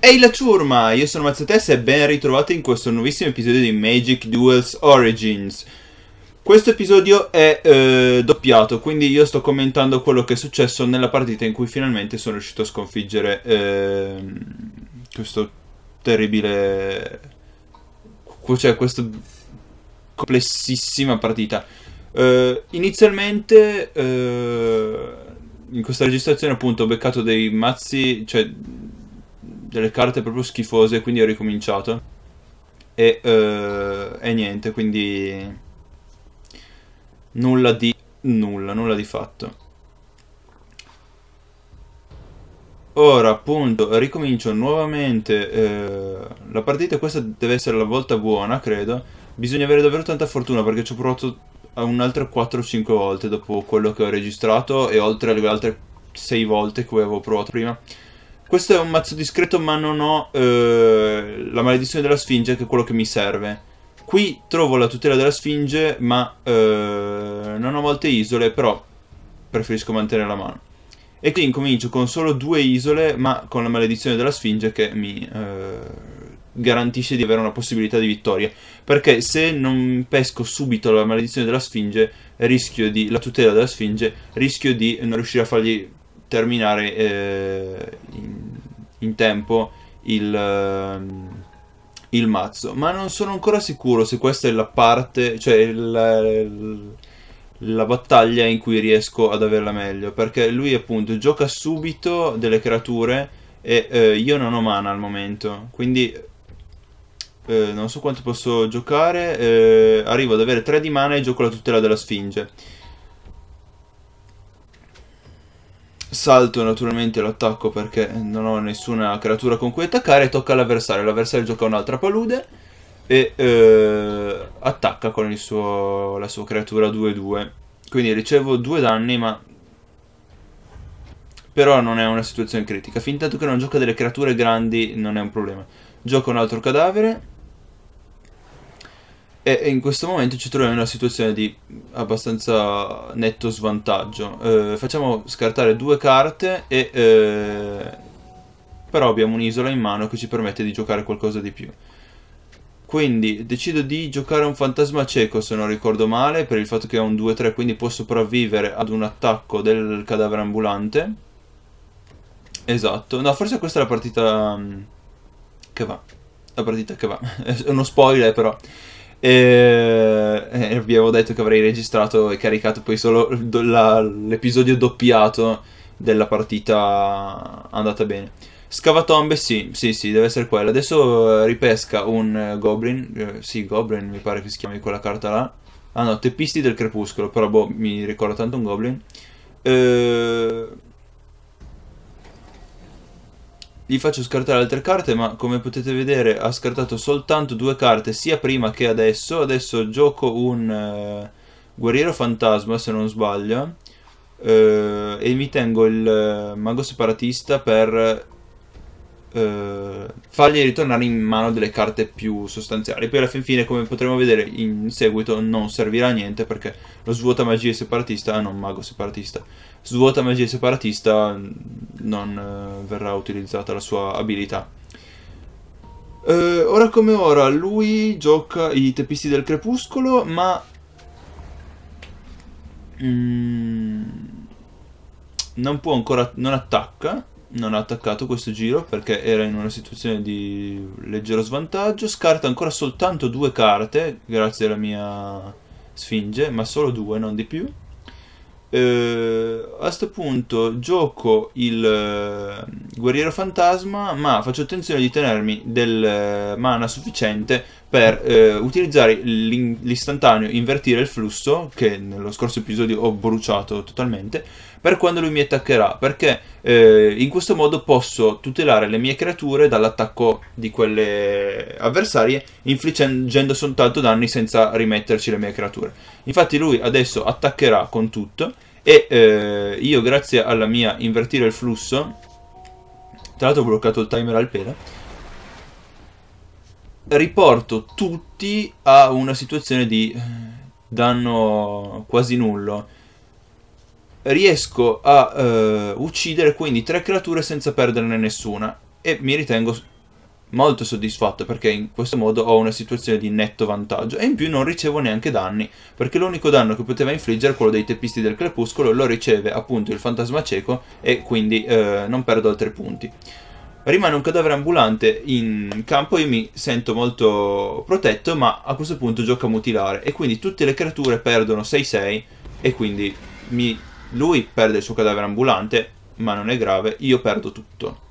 Ehi hey la ciurma, io sono Mazzotes e ben ritrovati in questo nuovissimo episodio di Magic Duels Origins. Questo episodio è eh, doppiato, quindi io sto commentando quello che è successo nella partita in cui finalmente sono riuscito a sconfiggere eh, questo terribile... cioè questa complessissima partita. Uh, inizialmente uh, in questa registrazione appunto ho beccato dei mazzi, cioè delle carte proprio schifose, quindi ho ricominciato. E, uh, e niente, quindi nulla di nulla, nulla di fatto. Ora appunto ricomincio nuovamente eh, la partita, questa deve essere la volta buona credo, bisogna avere davvero tanta fortuna perché ci ho provato un altro 4-5 volte dopo quello che ho registrato e oltre alle altre 6 volte che avevo provato prima. Questo è un mazzo discreto ma non ho eh, la maledizione della sfinge che è quello che mi serve. Qui trovo la tutela della sfinge ma eh, non ho molte isole però preferisco mantenere la mano. E qui incomincio con solo due isole ma con la maledizione della sfinge che mi... Eh, garantisce di avere una possibilità di vittoria. Perché se non pesco subito la maledizione della Sfinge, rischio di, la tutela della Sfinge, rischio di non riuscire a fargli terminare eh, in, in, tempo il, ehm, il, mazzo. Ma non sono ancora sicuro se questa è la parte, cioè il, la battaglia in cui riesco ad averla meglio. Perché lui appunto gioca subito delle creature e eh, io non ho mana al momento. Quindi eh, non so quanto posso giocare, eh, arrivo ad avere 3 di mana e gioco la tutela della Sfinge. Salto naturalmente l'attacco perché non ho nessuna creatura con cui attaccare e tocca all'avversario. L'avversario gioca un'altra palude e eh, attacca con suo, la sua creatura 2-2. Quindi ricevo 2 danni ma però non è una situazione critica. Fintanto che non gioca delle creature grandi non è un problema. Gioco un altro cadavere. E, in questo momento ci troviamo in una situazione di abbastanza netto svantaggio. Eh, facciamo scartare due carte e... Eh, però abbiamo un'isola in mano che ci permette di giocare qualcosa di più. Quindi decido di giocare un fantasma cieco se non ricordo male, per il fatto che ha un 2-3, quindi può sopravvivere ad un attacco del cadavere ambulante. Esatto, no, forse questa è la partita mm, che va. La partita che va. è uno spoiler però. E, e eh, vi avevo detto che avrei registrato e caricato poi solo la, l'episodio doppiato della partita andata bene. Scavatombe, sì, sì, sì, deve essere quella. Adesso eh, ripesca un eh, Goblin, eh, sì, Goblin mi pare che si chiami quella carta là. Ah no, Teppisti del Crepuscolo, però boh, mi ricorda tanto un Goblin. Eh gli faccio scartare altre carte ma come potete vedere ha scartato soltanto due carte sia prima che adesso adesso gioco un eh, guerriero fantasma se non sbaglio eh, e mi tengo il eh, mago separatista per eh, fargli ritornare in mano delle carte più sostanziali. Poi alla fin fine, come potremo vedere in seguito, non servirà a niente perché lo svuota magia separatista, non mago separatista, svuota magia separatista mm, non eh, verrà utilizzata la sua abilità. Eh, ora come ora, lui gioca i tepisti del crepuscolo, ma... Mm, non può ancora... non attacca non ha attaccato questo giro perché era in una situazione di leggero svantaggio. Scarta ancora soltanto due carte, grazie alla mia sfinge, ma solo due, non di più. Eh, a questo punto gioco il eh, guerriero fantasma, ma faccio attenzione di tenermi del eh, mana sufficiente per eh, utilizzare l'istantaneo invertire il flusso, che nello scorso episodio ho bruciato totalmente, per quando lui mi attaccherà, perché eh, in questo modo posso tutelare le mie creature dall'attacco di quelle avversarie, infliggendo soltanto danni senza rimetterci le mie creature. Infatti lui adesso attaccherà con tutto e eh, io grazie alla mia invertire il flusso, tra l'altro ho bloccato il timer al pelo, riporto tutti a una situazione di eh, danno quasi nullo riesco a uh, uccidere quindi tre creature senza perderne nessuna e mi ritengo molto soddisfatto perché in questo modo ho una situazione di netto vantaggio e in più non ricevo neanche danni perché l'unico danno che poteva infliggere quello dei teppisti del crepuscolo lo riceve appunto il fantasma cieco e quindi eh, non perdo altri punti rimane un cadavere ambulante in campo e mi sento molto protetto ma a questo punto gioca mutilare e quindi tutte le creature perdono 6-6 e quindi mi lui perde il suo cadavere ambulante, ma non è grave, io perdo tutto.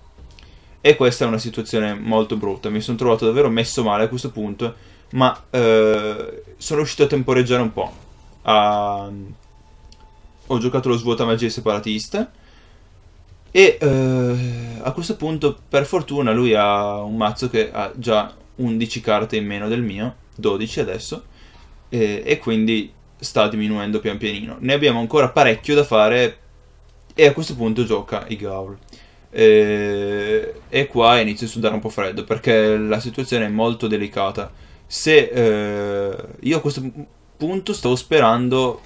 E questa è una situazione molto brutta, mi sono trovato davvero messo male a questo punto, ma eh, sono riuscito a temporeggiare un po'. Ah, ho giocato lo svuota magie separatista e eh, a questo punto per fortuna lui ha un mazzo che ha già 11 carte in meno del mio, 12 adesso, e, e quindi sta diminuendo pian pianino. Ne abbiamo ancora parecchio da fare e a questo punto gioca i Gaul. E, eh, e qua inizio a sudare un po' freddo perché la situazione è molto delicata. Se eh, io a questo punto stavo sperando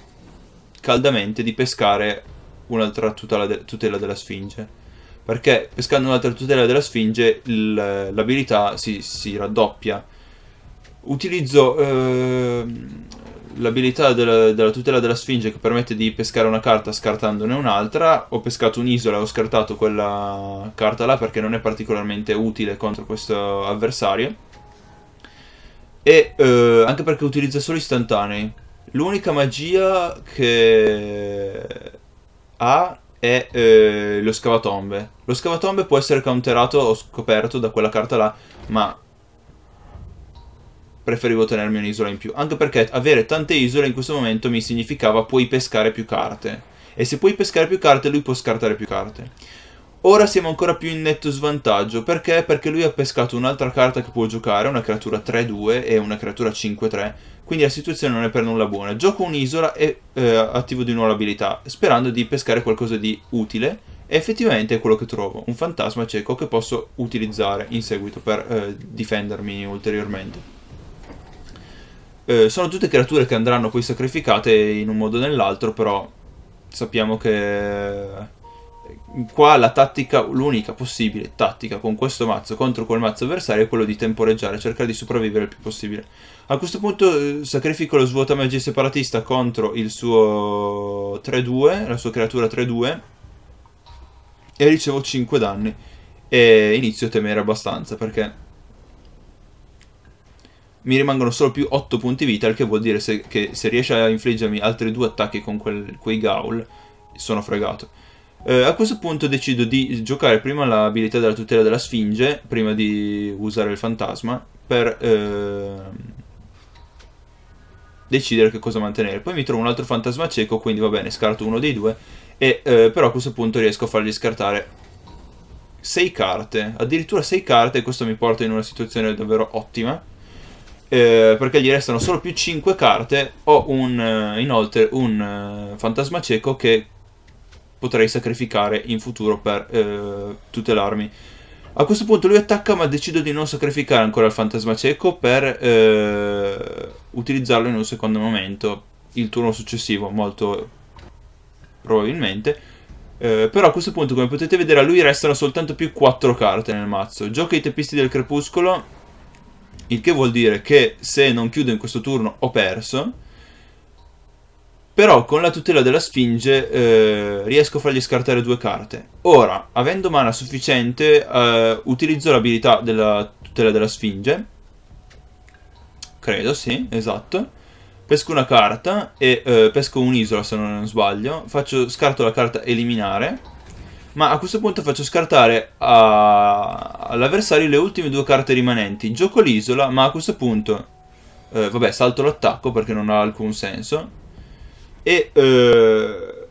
caldamente di pescare un'altra tutela, de tutela, della Sfinge. Perché pescando un'altra tutela della Sfinge l'abilità si, si, raddoppia. Utilizzo eh, l'abilità della, della, tutela della sfinge che permette di pescare una carta scartandone un'altra. Ho pescato un'isola e ho scartato quella carta là perché non è particolarmente utile contro questo avversario. E eh, anche perché utilizza solo istantanei. L'unica magia che ha è eh, lo scavatombe. Lo scavatombe può essere counterato, o scoperto, da quella carta là, ma preferivo tenermi un'isola in più, anche perché avere tante isole in questo momento mi significava puoi pescare più carte, e se puoi pescare più carte lui può scartare più carte. Ora siamo ancora più in netto svantaggio, perché? Perché lui ha pescato un'altra carta che può giocare, una creatura 3-2 e una creatura 5-3, quindi la situazione non è per nulla buona. Gioco un'isola e eh, attivo di nuovo l'abilità, sperando di pescare qualcosa di utile, e effettivamente è quello che trovo, un fantasma cieco che posso utilizzare in seguito per eh, difendermi ulteriormente. Eh, sono tutte creature che andranno poi sacrificate in un modo o nell'altro, però sappiamo che eh, qua la tattica, l'unica possibile tattica con questo mazzo contro quel mazzo avversario è quello di temporeggiare, cercare di sopravvivere il più possibile. A questo punto eh, sacrifico lo svuota magia separatista contro il suo 3-2, la sua creatura 3-2 e ricevo 5 danni e inizio a temere abbastanza perché mi rimangono solo più 8 punti vita, il che vuol dire se, che se riesce a infliggermi altri due attacchi con quel, quei Gaul, sono fregato. Eh, a questo punto decido di giocare prima l'abilità della tutela della Sfinge, prima di usare il fantasma, per eh, decidere che cosa mantenere. Poi mi trovo un altro fantasma cieco, quindi va bene, scarto uno dei due, e eh, però a questo punto riesco a fargli scartare 6 carte, addirittura 6 carte, e questo mi porta in una situazione davvero ottima eh, perché gli restano solo più 5 carte. Ho un, eh, inoltre un uh, fantasma cieco che potrei sacrificare in futuro per eh, tutelarmi. A questo punto lui attacca ma decido di non sacrificare ancora il fantasma cieco per eh, utilizzarlo in un secondo momento, il turno successivo molto probabilmente. Eh, però a questo punto come potete vedere a lui restano soltanto più 4 carte nel mazzo. Gioca i tempisti del crepuscolo il che vuol dire che se non chiudo in questo turno ho perso, però con la tutela della Sfinge eh, riesco a fargli scartare due carte. Ora, avendo mana sufficiente, eh, utilizzo l'abilità della tutela della Sfinge, credo, sì, esatto. Pesco una carta e eh, pesco un'isola se non sbaglio, Faccio, scarto la carta eliminare ma a questo punto faccio scartare a... Ah, all'avversario le ultime due carte rimanenti. Gioco l'isola, ma a questo punto, eh, vabbè, salto l'attacco perché non ha alcun senso. E eh,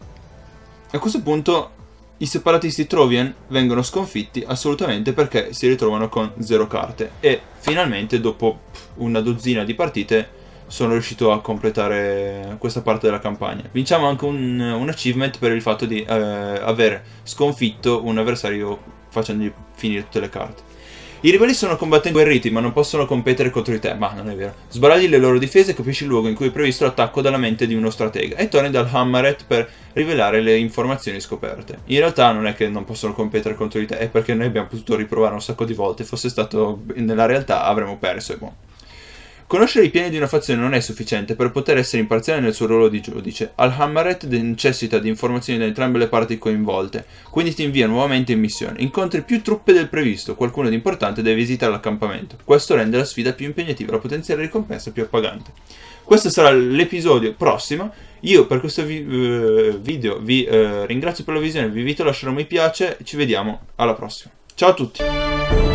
a questo punto i separatisti Trovian vengono sconfitti assolutamente perché si ritrovano con zero carte. E finalmente, dopo una dozzina di partite, sono riuscito a completare questa parte della campagna. Vinciamo anche un, un achievement per il fatto di eh, aver sconfitto un avversario facendogli finire tutte le carte. I ribelli sono combattenti guerriti, ma non possono competere contro di te. Ma non è vero. Sbaragli le loro difese e capisci il luogo in cui è previsto l'attacco dalla mente di uno stratega. E torni dal Hammaret per rivelare le informazioni scoperte. In realtà non è che non possono competere contro di te, è perché noi abbiamo potuto riprovare un sacco di volte. Fosse stato nella realtà avremmo perso e buono. Conoscere i piani di una fazione non è sufficiente per poter essere imparziale nel suo ruolo di giudice. Al-Hammaret necessita di informazioni da entrambe le parti coinvolte, quindi ti invia nuovamente in missione. Incontri più truppe del previsto, qualcuno di importante deve visitare l'accampamento. Questo rende la sfida più impegnativa e la potenziale ricompensa più appagante. Questo sarà l'episodio prossimo. Io per questo vi- eh, video vi eh, ringrazio per la visione, vi invito a lasciare un mi piace, ci vediamo alla prossima. Ciao a tutti!